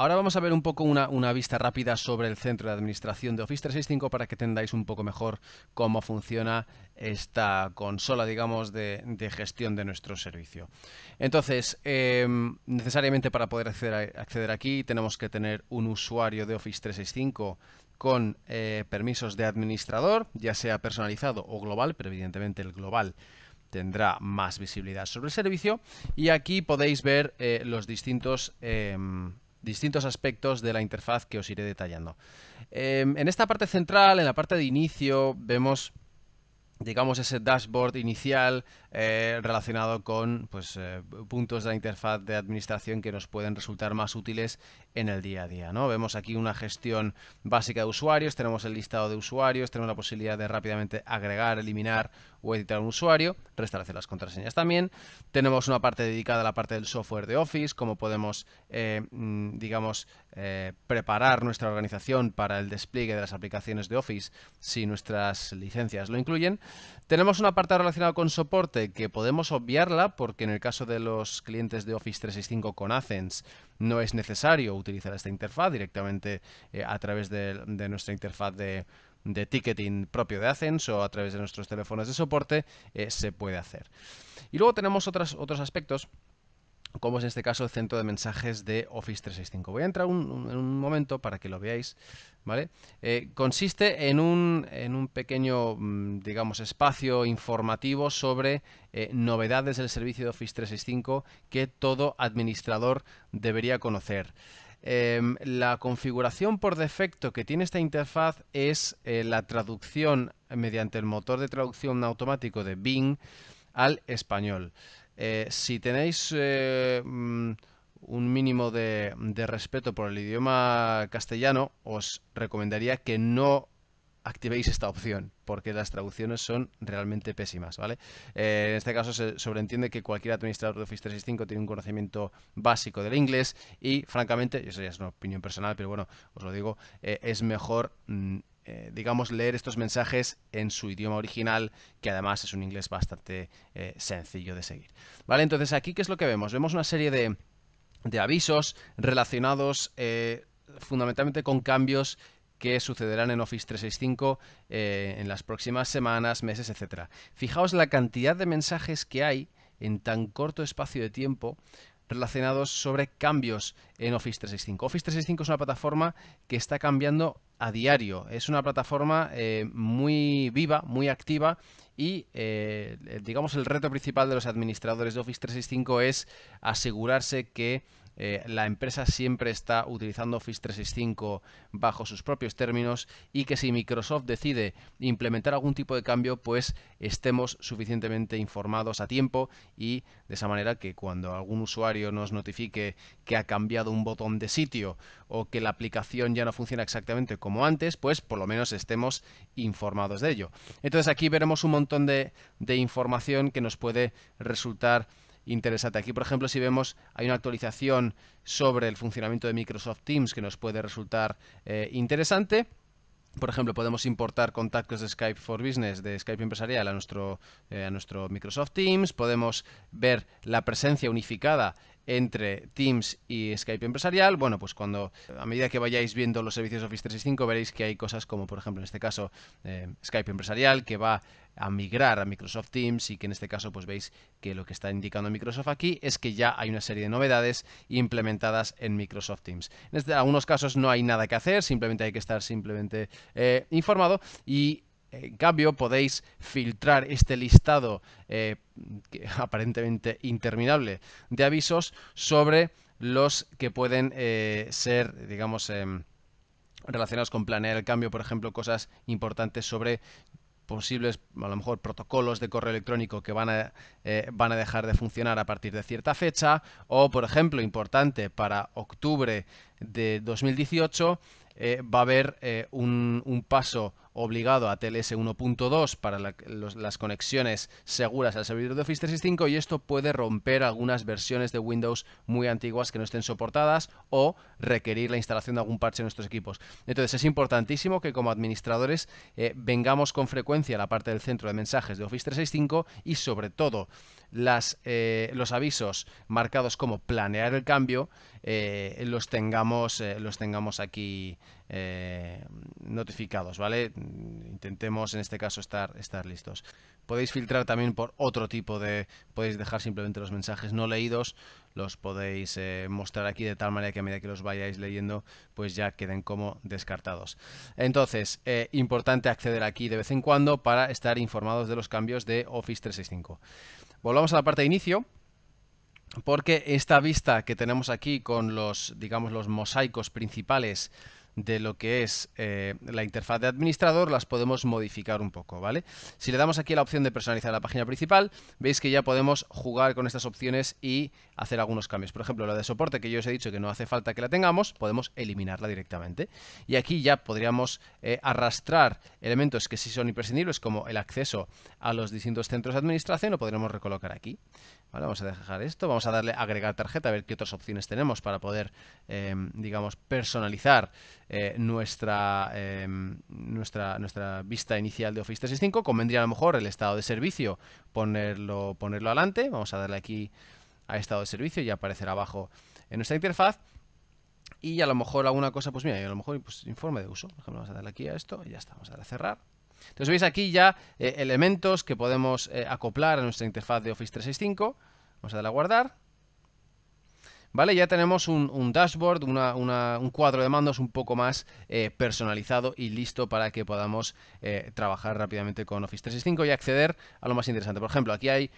Ahora vamos a ver un poco una, vista rápida sobre el centro de administración de Office 365 para que entendáis un poco mejor cómo funciona esta consola, digamos, de, gestión de nuestro servicio. Entonces, em, necesariamente para poder acceder, aquí tenemos que tener un usuario de Office 365 con eh, permisos de administrador, ya sea personalizado o global, pero evidentemente el global tendrá más visibilidad sobre el servicio. Y aquí podéis ver eh, los distintos em, distintos aspectos de la interfaz que os iré detallando. Em, en esta parte central, en la parte de inicio, vemos digamos, ese dashboard inicial eh, relacionado con pues, eh, puntos de la interfaz de administración que nos pueden resultar más útiles en el día a día. Vemos aquí una gestión básica de usuarios, tenemos el listado de usuarios, tenemos la posibilidad de rápidamente agregar, eliminar o editar un usuario, restablecer las contraseñas también. Tenemos una parte dedicada a la parte del software de Office, cómo podemos, eh, mm, digamos, preparar nuestra organización para el despliegue de las aplicaciones de Office si nuestras licencias lo incluyen. Tenemos una parte relacionada con soporte que podemos obviarla porque en el caso de los clientes de Office 365 con Athens no es necesario utilizar esta interfaz directamente eh, a través de, nuestra interfaz de, ticketing propio de Athens o a través de nuestros teléfonos de soporte eh, se puede hacer. Y luego tenemos otros aspectos como es en este caso el centro de mensajes de Office 365. Voy a entrar en un momento para que lo veáis, ¿vale? Eh, consiste en un, pequeño, mm, digamos, espacio informativo sobre eh, novedades del servicio de Office 365 que todo administrador debería conocer. Em, la configuración por defecto que tiene esta interfaz es eh, la traducción mediante el motor de traducción automático de Bing al español. Eh, si tenéis eh, mm, un mínimo de, respeto por el idioma castellano, os recomendaría que no activéis esta opción, porque las traducciones son realmente pésimas, ¿vale? Eh, en este caso se sobreentiende que cualquier administrador de Office 365 tiene un conocimiento básico del inglés y, francamente, eso ya es una opinión personal, pero bueno, os lo digo, es mejor... Mm, eh, digamos, leer estos mensajes en su idioma original, que además es un inglés bastante eh, sencillo de seguir. Vale, entonces aquí, ¿qué es lo que vemos? Vemos una serie de, avisos relacionados eh, fundamentalmente con cambios que sucederán en Office 365 en las próximas semanas, meses, etcétera Fijaos la cantidad de mensajes que hay en tan corto espacio de tiempo relacionados sobre cambios en Office 365. Office 365 es una plataforma que está cambiando a diario. Es una plataforma eh, muy viva, muy activa y eh, digamos el reto principal de los administradores de Office 365 es asegurarse que eh, la empresa siempre está utilizando Office 365 bajo sus propios términos y que si Microsoft decide implementar algún tipo de cambio, pues estemos suficientemente informados a tiempo y de esa manera que cuando algún usuario nos notifique que ha cambiado un botón de sitio o que la aplicación ya no funciona exactamente como antes, pues por lo menos estemos informados de ello. Entonces aquí veremos un montón de, de información que nos puede resultar interesante. Aquí, por ejemplo, si vemos, hay una actualización sobre el funcionamiento de Microsoft Teams que nos puede resultar eh, interesante. Por ejemplo, podemos importar contactos de Skype for Business, de Skype empresarial a nuestro, eh, a nuestro Microsoft Teams. Podemos ver la presencia unificada entre Teams y Skype empresarial. Bueno, pues cuando a medida que vayáis viendo los servicios Office 365 veréis que hay cosas como, por ejemplo, en este caso, eh, Skype empresarial, que va a migrar a Microsoft Teams y que en este caso pues veis que lo que está indicando Microsoft aquí es que ya hay una serie de novedades implementadas en Microsoft Teams. En este, algunos casos no hay nada que hacer, simplemente hay que estar simplemente eh, informado y eh, en cambio, podéis filtrar este listado eh, aparentemente interminable de avisos sobre los que pueden ser, digamos, em, relacionados con planear el cambio, por ejemplo, cosas importantes sobre posibles, a lo mejor, protocolos de correo electrónico que van a, eh, van a dejar de funcionar a partir de cierta fecha, o, por ejemplo, importante, para octubre de 2018 eh, va a haber eh, un, un paso obligado a TLS 1.2 para las conexiones seguras al servidor de Office 365 y esto puede romper algunas versiones de Windows muy antiguas que no estén soportadas o requerir la instalación de algún parche en nuestros equipos. Entonces es importantísimo que como administradores eh, vengamos con frecuencia a la parte del centro de mensajes de Office 365 y sobre todo eh, los avisos marcados como planear el cambio eh, los, tengamos, los tengamos aquí eh, notificados, ¿vale? Intentemos en este caso estar, estar listos. Podéis filtrar también por otro tipo de... Podéis dejar simplemente los mensajes no leídos, los podéis eh, mostrar aquí de tal manera que a medida que los vayáis leyendo, pues ya queden como descartados. Entonces, eh, importante acceder aquí de vez en cuando para estar informados de los cambios de Office 365. Volvamos a la parte de inicio porque esta vista que tenemos aquí con los, digamos, los mosaicos principales de lo que es eh, la interfaz de administrador, las podemos modificar un poco, ¿vale? Si le damos aquí la opción de personalizar la página principal, veis que ya podemos jugar con estas opciones y hacer algunos cambios. Por ejemplo, la de soporte, que yo os he dicho que no hace falta que la tengamos, podemos eliminarla directamente. Y aquí ya podríamos eh, arrastrar elementos que sí son imprescindibles, como el acceso a los distintos centros de administración, lo podremos recolocar aquí vamos a dejar esto, vamos a darle agregar tarjeta, a ver qué otras opciones tenemos para poder, em, digamos, personalizar eh, nuestra, em, nuestra, nuestra vista inicial de Office 365. Convendría a lo mejor el estado de servicio ponerlo, ponerlo adelante. Vamos a darle aquí a estado de servicio y aparecerá abajo en nuestra interfaz. Y a lo mejor alguna cosa, pues mira, a lo mejor pues, informe de uso. Por ejemplo, vamos a darle aquí a esto y ya está. Vamos a darle a cerrar. Entonces veis aquí ya eh, elementos que podemos eh, acoplar a nuestra interfaz de Office 365. Vamos a darle a guardar. ¿Vale? Ya tenemos un, dashboard, un cuadro de mandos un poco más eh, personalizado y listo para que podamos trabajar rápidamente con Office 365 y acceder a lo más interesante. Por ejemplo, aquí hay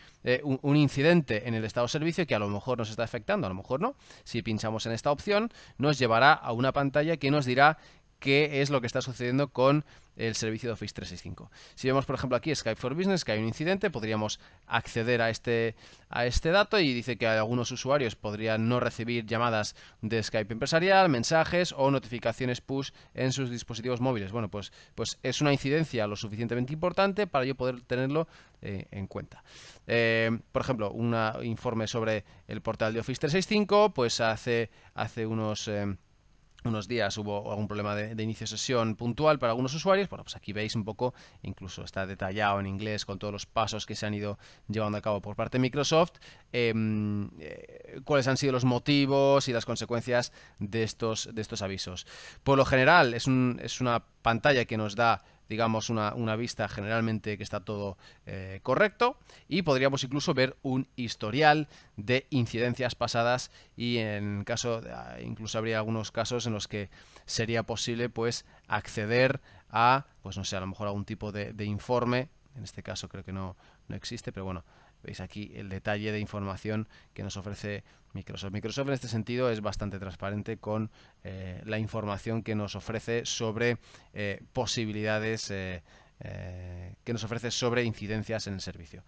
un, un, incidente en el estado de servicio que a lo mejor nos está afectando, a lo mejor no. Si pinchamos en esta opción, nos llevará a una pantalla que nos dirá qué es lo que está sucediendo con el servicio de Office 365. Si vemos, por ejemplo, aquí Skype for Business, que hay un incidente, podríamos acceder a este, a este dato y dice que algunos usuarios podrían no recibir llamadas de Skype empresarial, mensajes o notificaciones push en sus dispositivos móviles. Bueno, pues, pues es una incidencia lo suficientemente importante para yo poder tenerlo eh, en cuenta. Eh, por ejemplo, un informe sobre el portal de Office 365, pues hace, hace unos... Eh, unos días hubo algún problema de, inicio de sesión puntual para algunos usuarios. Bueno, pues aquí veis un poco, incluso está detallado en inglés con todos los pasos que se han ido llevando a cabo por parte de Microsoft, em, eh, cuáles han sido los motivos y las consecuencias de estos, de estos avisos. Por lo general, es, es una pantalla que nos da digamos, una, vista generalmente que está todo eh, correcto y podríamos incluso ver un historial de incidencias pasadas y en caso, ah, incluso habría algunos casos en los que sería posible pues acceder a, pues no sé, a lo mejor algún tipo de, de informe, en este caso creo que no, no existe, pero bueno, Veis aquí el detalle de información que nos ofrece Microsoft. Microsoft en este sentido es bastante transparente con eh, la información que nos ofrece sobre eh, posibilidades, eh, que nos ofrece sobre incidencias en el servicio.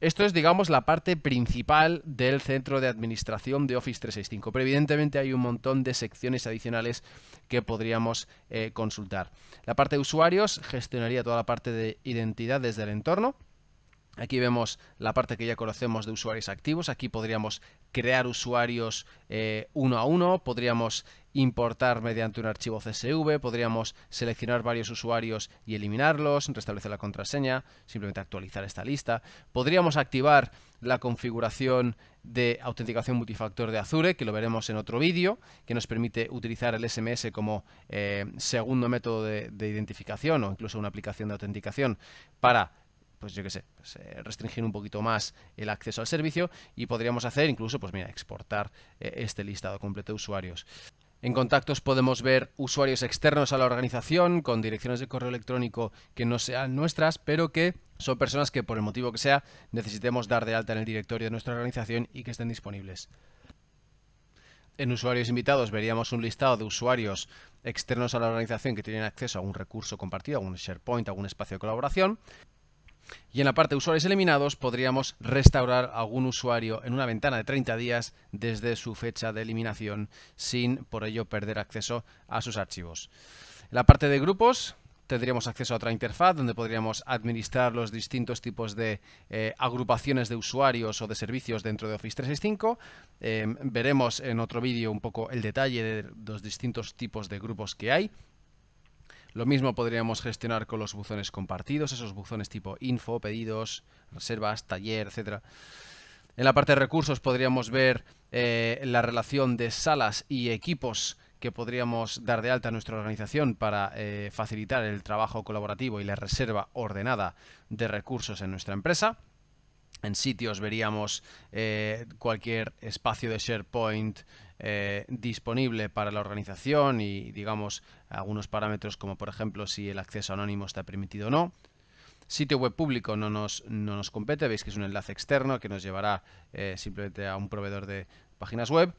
Esto es, digamos, la parte principal del centro de administración de Office 365, pero evidentemente hay un montón de secciones adicionales que podríamos consultar. La parte de usuarios gestionaría toda la parte de identidad desde el entorno, Aquí vemos la parte que ya conocemos de usuarios activos. Aquí podríamos crear usuarios eh, uno a uno, podríamos importar mediante un archivo CSV, podríamos seleccionar varios usuarios y eliminarlos, restablecer la contraseña, simplemente actualizar esta lista. Podríamos activar la configuración de autenticación multifactor de Azure, que lo veremos en otro vídeo, que nos permite utilizar el SMS como eh, segundo método de, de identificación o incluso una aplicación de autenticación para pues yo qué sé, pues, eh, restringir un poquito más el acceso al servicio y podríamos hacer incluso, pues mira, exportar eh, este listado completo de usuarios. En contactos podemos ver usuarios externos a la organización con direcciones de correo electrónico que no sean nuestras, pero que son personas que por el motivo que sea necesitemos dar de alta en el directorio de nuestra organización y que estén disponibles. En usuarios invitados veríamos un listado de usuarios externos a la organización que tienen acceso a un recurso compartido, a un SharePoint, a algún espacio de colaboración. Y en la parte de usuarios eliminados podríamos restaurar algún usuario en una ventana de 30 días desde su fecha de eliminación sin por ello perder acceso a sus archivos. En la parte de grupos tendríamos acceso a otra interfaz donde podríamos administrar los distintos tipos de eh, agrupaciones de usuarios o de servicios dentro de Office 365. Eh, veremos en otro vídeo un poco el detalle de los distintos tipos de grupos que hay lo mismo podríamos gestionar con los buzones compartidos, esos buzones tipo info, pedidos, reservas, taller, etc. En la parte de recursos podríamos ver eh, la relación de salas y equipos que podríamos dar de alta a nuestra organización para eh, facilitar el trabajo colaborativo y la reserva ordenada de recursos en nuestra empresa. En sitios veríamos eh, cualquier espacio de SharePoint, eh, disponible para la organización y, digamos, algunos parámetros como, por ejemplo, si el acceso anónimo está permitido o no. Sitio web público no nos, compete, veis que es un enlace externo que nos llevará eh, simplemente a un proveedor de páginas web.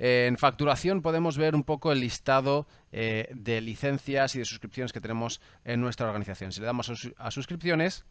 Eh, en facturación podemos ver un poco el listado de licencias y de suscripciones que tenemos en nuestra organización. Si le damos a suscripciones,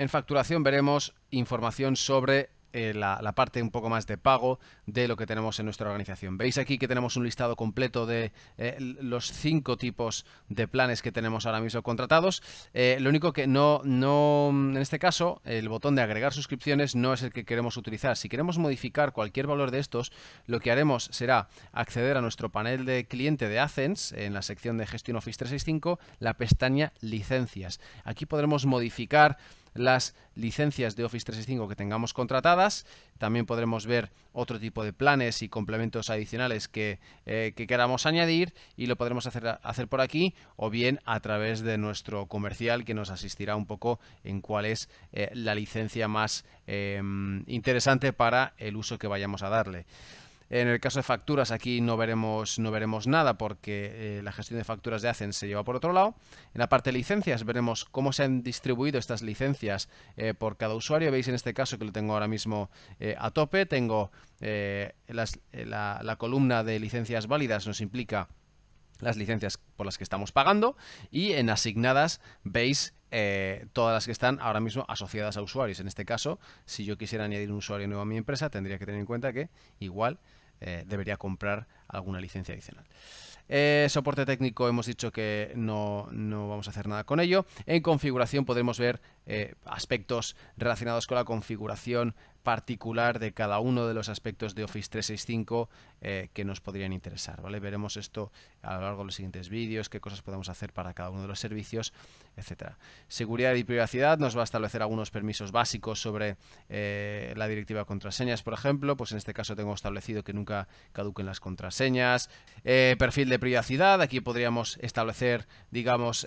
En facturación veremos información sobre eh, la, parte un poco más de pago de lo que tenemos en nuestra organización. Veis aquí que tenemos un listado completo de eh, los cinco tipos de planes que tenemos ahora mismo contratados. Eh, lo único que no, no, en este caso, el botón de agregar suscripciones no es el que queremos utilizar. Si queremos modificar cualquier valor de estos, lo que haremos será acceder a nuestro panel de cliente de ACENS en la sección de gestión Office 365, la pestaña licencias. Aquí podremos modificar las licencias de Office 365 que tengamos contratadas. También podremos ver otro tipo de planes y complementos adicionales eh, que, queramos añadir y lo podremos hacer, hacer por aquí o bien a través de nuestro comercial que nos asistirá un poco en cuál es eh, la licencia más em, interesante para el uso que vayamos a darle. En el caso de facturas, aquí no veremos, no veremos nada porque eh, la gestión de facturas de ACEN se lleva por otro lado. En la parte de licencias veremos cómo se han distribuido estas licencias eh, por cada usuario. Veis en este caso que lo tengo ahora mismo eh, a tope. Tengo la, columna de licencias válidas nos implica las licencias por las que estamos pagando y en asignadas veis todas las que están ahora mismo asociadas a usuarios. En este caso, si yo quisiera añadir un usuario nuevo a mi empresa, tendría que tener en cuenta que igual eh, debería comprar alguna licencia adicional. Eh, soporte técnico hemos dicho que no, vamos a hacer nada con ello. En configuración podemos ver eh, aspectos relacionados con la configuración particular de cada uno de los aspectos de Office 365 eh, que nos podrían interesar. ¿vale? Veremos esto a lo largo de los siguientes vídeos, qué cosas podemos hacer para cada uno de los servicios, etcétera. Seguridad y privacidad nos va a establecer algunos permisos básicos sobre eh, la directiva de contraseñas, por ejemplo. Pues en este caso tengo establecido que nunca caduquen las contraseñas. Eh, perfil de privacidad, aquí podríamos establecer, digamos,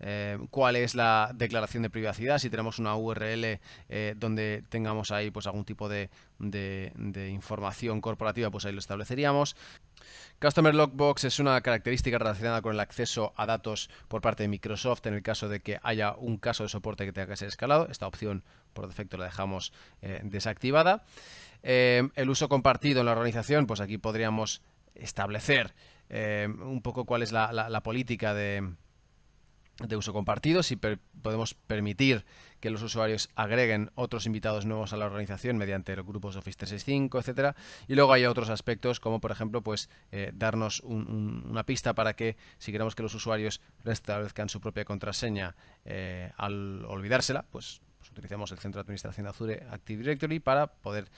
eh, cuál es la declaración de privacidad, si tenemos una URL eh, donde tengamos ahí pues algún tipo de, información corporativa, pues ahí lo estableceríamos. Customer Lockbox es una característica relacionada con el acceso a datos por parte de Microsoft en el caso de que haya un caso de soporte que tenga que ser escalado. Esta opción por defecto la dejamos eh, desactivada. el uso compartido en la organización, pues aquí podríamos establecer un poco cuál es la política de, de uso compartido, si podemos permitir que los usuarios agreguen otros invitados nuevos a la organización mediante los grupos Office 365, etcétera. Y luego hay otros aspectos como, por ejemplo, pues eh, darnos una pista para que si queremos que los usuarios restablezcan su propia contraseña eh, al olvidársela, pues, pues utilizamos el centro de administración de Azure Active Directory para poder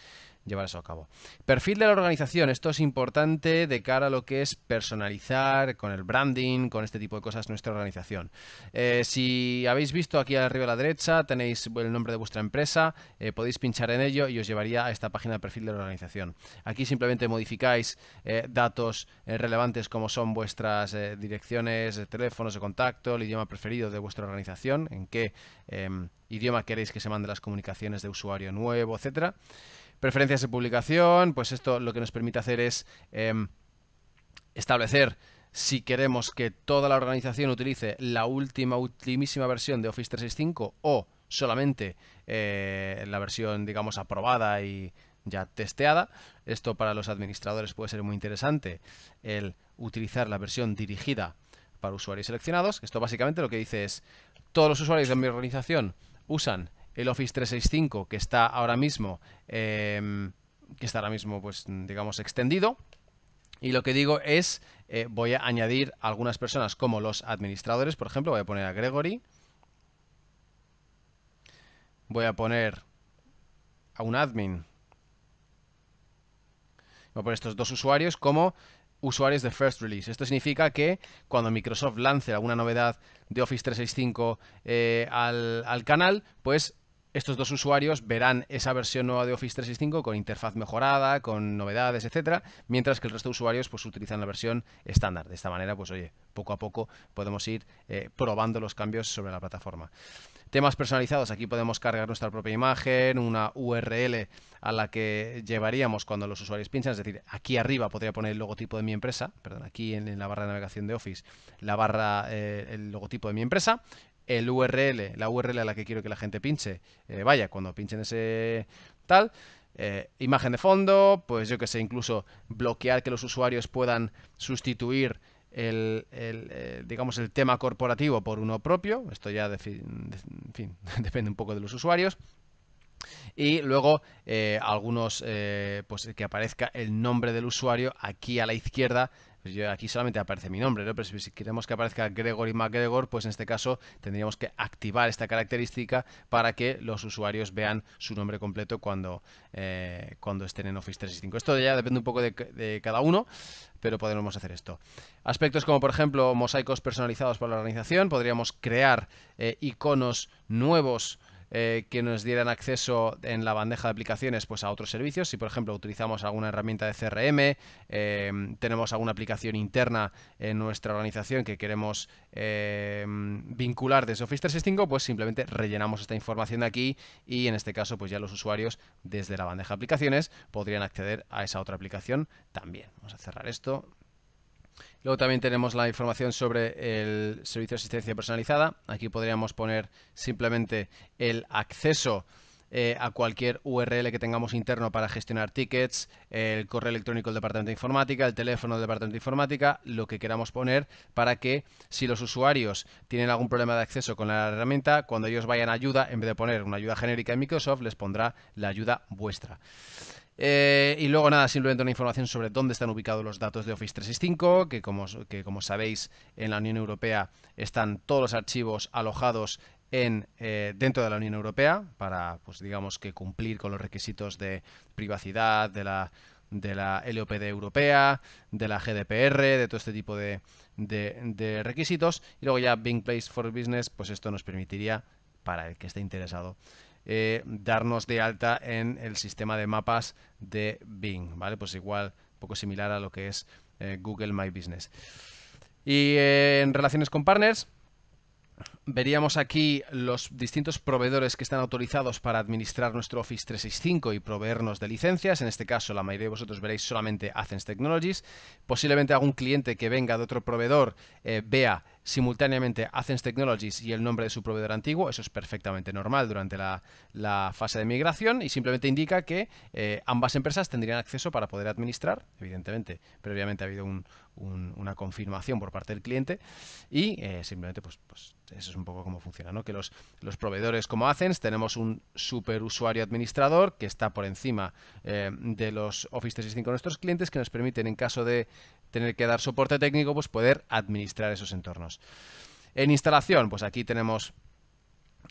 llevar eso a cabo. Perfil de la organización, esto es importante de cara a lo que es personalizar con el branding, con este tipo de cosas nuestra organización. Eh, si habéis visto aquí arriba a la derecha tenéis el nombre de vuestra empresa, eh, podéis pinchar en ello y os llevaría a esta página de perfil de la organización. Aquí simplemente modificáis eh, datos relevantes como son vuestras direcciones, teléfonos de contacto, el idioma preferido de vuestra organización, en qué em, idioma queréis que se manden las comunicaciones de usuario nuevo, etcétera preferencias de publicación, pues esto lo que nos permite hacer es em, establecer si queremos que toda la organización utilice la última, ultimísima versión de Office 365 o solamente eh, la versión, digamos, aprobada y ya testeada. Esto para los administradores puede ser muy interesante, el utilizar la versión dirigida para usuarios seleccionados. Esto básicamente lo que dice es, todos los usuarios de mi organización usan el Office 365 que está ahora mismo, em, que está ahora mismo, pues digamos, extendido. Y lo que digo es, eh, voy a añadir algunas personas como los administradores, por ejemplo, voy a poner a Gregory. Voy a poner a un admin. Voy a poner estos dos usuarios como usuarios de first release. Esto significa que cuando Microsoft lance alguna novedad de Office 365 eh, al, al, canal, pues estos dos usuarios verán esa versión nueva de Office 365 con interfaz mejorada, con novedades, etcétera, mientras que el resto de usuarios pues utilizan la versión estándar. De esta manera, pues oye, poco a poco podemos ir eh, probando los cambios sobre la plataforma. Temas personalizados, aquí podemos cargar nuestra propia imagen, una URL a la que llevaríamos cuando los usuarios pinchan, es decir, aquí arriba podría poner el logotipo de mi empresa, perdón, aquí en, la barra de navegación de Office, la barra, eh, el logotipo de mi empresa, el URL, la URL a la que quiero que la gente pinche, eh, vaya, cuando pinchen ese tal, eh, imagen de fondo, pues yo que sé, incluso bloquear que los usuarios puedan sustituir el, eh, digamos el tema corporativo por uno propio, esto ya en fin, depende un poco de los usuarios. Y luego algunos, pues que aparezca el nombre del usuario aquí a la izquierda pues yo, aquí solamente aparece mi nombre, Pero si queremos que aparezca Gregory McGregor, pues en este caso tendríamos que activar esta característica para que los usuarios vean su nombre completo cuando, eh, cuando estén en Office 365. Esto ya depende un poco de, cada uno, pero podemos hacer esto. Aspectos como, por ejemplo, mosaicos personalizados para la organización. Podríamos crear eh, iconos nuevos eh, que nos dieran acceso en la bandeja de aplicaciones pues, a otros servicios. Si, por ejemplo, utilizamos alguna herramienta de CRM, eh, tenemos alguna aplicación interna en nuestra organización que queremos eh, vincular desde Office 365, pues simplemente rellenamos esta información de aquí y en este caso, pues ya los usuarios desde la bandeja de aplicaciones podrían acceder a esa otra aplicación también. Vamos a cerrar esto. Luego también tenemos la información sobre el servicio de asistencia personalizada. Aquí podríamos poner simplemente el acceso eh, a cualquier URL que tengamos interno para gestionar tickets, el correo electrónico del Departamento de Informática, el teléfono del Departamento de Informática, lo que queramos poner para que si los usuarios tienen algún problema de acceso con la herramienta, cuando ellos vayan a ayuda, en vez de poner una ayuda genérica en Microsoft, les pondrá la ayuda vuestra. Eh, y luego nada, simplemente una información sobre dónde están ubicados los datos de Office 365, que como, sabéis en la Unión Europea están todos los archivos alojados en, eh, dentro de la Unión Europea para, pues, digamos que cumplir con los requisitos de privacidad, de la, de LOPD europea, de la GDPR, de todo este tipo de, de requisitos. Y luego ya Bing Place for Business, pues esto nos permitiría, para el que esté interesado, eh, darnos de alta en el sistema de mapas de Bing, ¿vale? Pues igual, un poco similar a lo que es eh, Google My Business. Y eh, en relaciones con partners, veríamos aquí los distintos proveedores que están autorizados para administrar nuestro Office 365 y proveernos de licencias. En este caso, la mayoría de vosotros veréis solamente Athens Technologies. Posiblemente algún cliente que venga de otro proveedor vea simultáneamente Acens Technologies y el nombre de su proveedor antiguo. Eso es perfectamente normal durante la, fase de migración y simplemente indica que eh, ambas empresas tendrían acceso para poder administrar. Evidentemente, previamente ha habido una confirmación por parte del cliente y eh, simplemente pues, pues, eso es un poco cómo funciona, ¿no? Que los, proveedores como Acens, tenemos un superusuario administrador que está por encima eh, de los Office 365 de nuestros clientes que nos permiten en caso de tener que dar soporte técnico pues poder administrar esos entornos. En instalación, pues aquí tenemos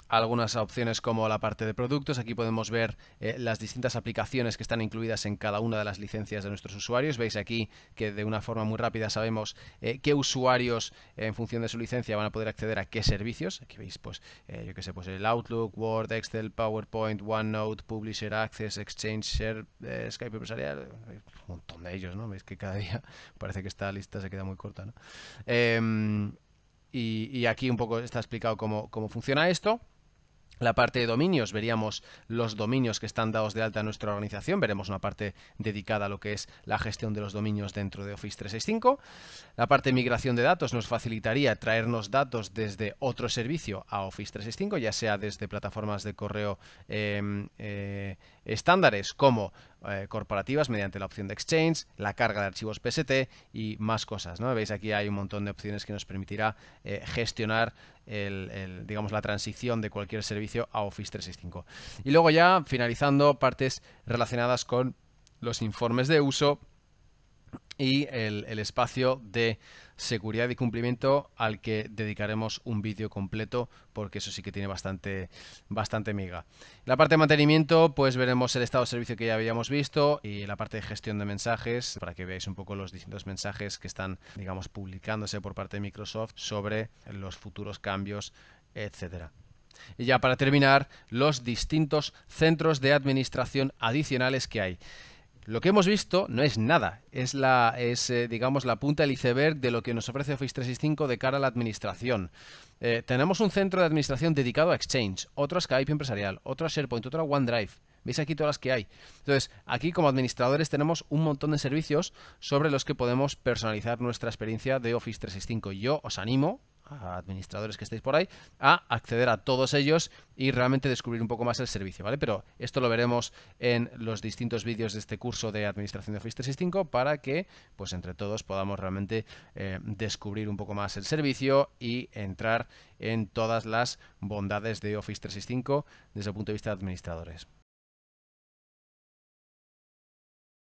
algunas opciones como la parte de productos. Aquí podemos ver eh, las distintas aplicaciones que están incluidas en cada una de las licencias de nuestros usuarios. Veis aquí que de una forma muy rápida sabemos eh, qué usuarios en función de su licencia van a poder acceder a qué servicios. Aquí veis pues eh, yo que sé, pues el Outlook, Word, Excel, PowerPoint, OneNote, Publisher Access, Exchange, Share, Skype empresarial, un montón de ellos, ¿no? Veis que cada día parece que esta lista se queda muy corta, ¿no? Em, y, aquí un poco está explicado cómo, funciona esto. La parte de dominios, veríamos los dominios que están dados de alta a nuestra organización, veremos una parte dedicada a lo que es la gestión de los dominios dentro de Office 365. La parte de migración de datos nos facilitaría traernos datos desde otro servicio a Office 365, ya sea desde plataformas de correo em, eh, estándares como eh, corporativas mediante la opción de Exchange, la carga de archivos PST y más cosas. ¿no? Veis aquí hay un montón de opciones que nos permitirá eh, gestionar digamos, la transición de cualquier servicio a Office 365. Y luego ya finalizando partes relacionadas con los informes de uso y el, espacio de seguridad y cumplimiento al que dedicaremos un vídeo completo porque eso sí que tiene bastante, bastante miga. La parte de mantenimiento, pues veremos el estado de servicio que ya habíamos visto y la parte de gestión de mensajes para que veáis un poco los distintos mensajes que están, digamos, publicándose por parte de Microsoft sobre los futuros cambios, etcétera. Y ya para terminar, los distintos centros de administración adicionales que hay. Lo que hemos visto no es nada, es la es eh, digamos la punta del iceberg de lo que nos ofrece Office 365 de cara a la administración. Eh, tenemos un centro de administración dedicado a Exchange, otro a Skype empresarial, otro a SharePoint, otro a OneDrive. Veis aquí todas las que hay. Entonces, aquí como administradores tenemos un montón de servicios sobre los que podemos personalizar nuestra experiencia de Office 365. Yo os animo administradores que estéis por ahí, a acceder a todos ellos y realmente descubrir un poco más el servicio, ¿vale? Pero esto lo veremos en los distintos vídeos de este curso de administración de Office 365 para que, pues entre todos, podamos realmente eh, descubrir un poco más el servicio y entrar en todas las bondades de Office 365 desde el punto de vista de administradores.